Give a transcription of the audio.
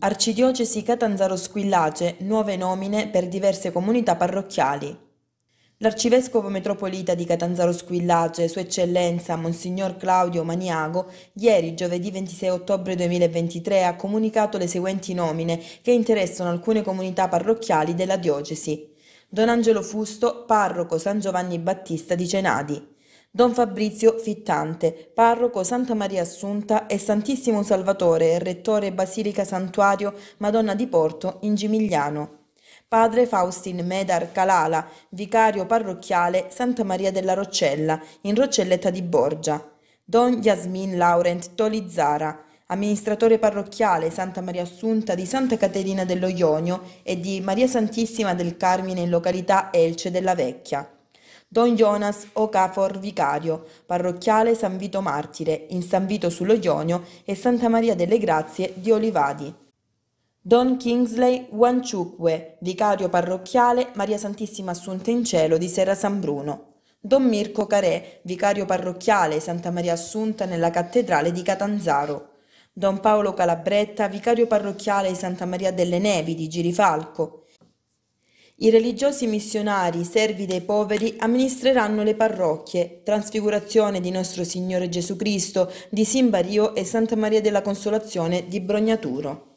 Arcidiocesi Catanzaro-Squillace, nuove nomine per diverse comunità parrocchiali. L'arcivescovo metropolita di Catanzaro Squillace, Sua Eccellenza Monsignor Claudio Maniago, ieri giovedì 26 ottobre 2023 ha comunicato le seguenti nomine che interessano alcune comunità parrocchiali della diocesi. Don Angelo Fusto, parroco San Giovanni Battista di Cenadi. Don Fabrizio Fittante, parroco Santa Maria Assunta e Santissimo Salvatore e rettore Basilica Santuario Madonna di Porto in Gimigliano. Padre Faustin Medar Calala, vicario parrocchiale Santa Maria della Roccella, in Roccelletta di Borgia. Don Yasmin Laurent Tolizzara, amministratore parrocchiale Santa Maria Assunta di Santa Caterina dello Ionio e di Maria Santissima del Carmine in località Elce della Vecchia. Don Jonas Ocafor Vicario, parrocchiale San Vito Martire, in San Vito sullo Ionio e Santa Maria delle Grazie di Olivadi. Don Kingsley Wanciuque, vicario parrocchiale Maria Santissima Assunta in Cielo di Serra San Bruno. Don Mirko Carè, vicario parrocchiale Santa Maria Assunta nella cattedrale di Catanzaro. Don Paolo Calabretta, vicario parrocchiale Santa Maria delle Nevi di Girifalco. I religiosi missionari, servi dei poveri, amministreranno le parrocchie. Trasfigurazione di Nostro Signore Gesù Cristo, di Simbario e Santa Maria della Consolazione di Brognaturo.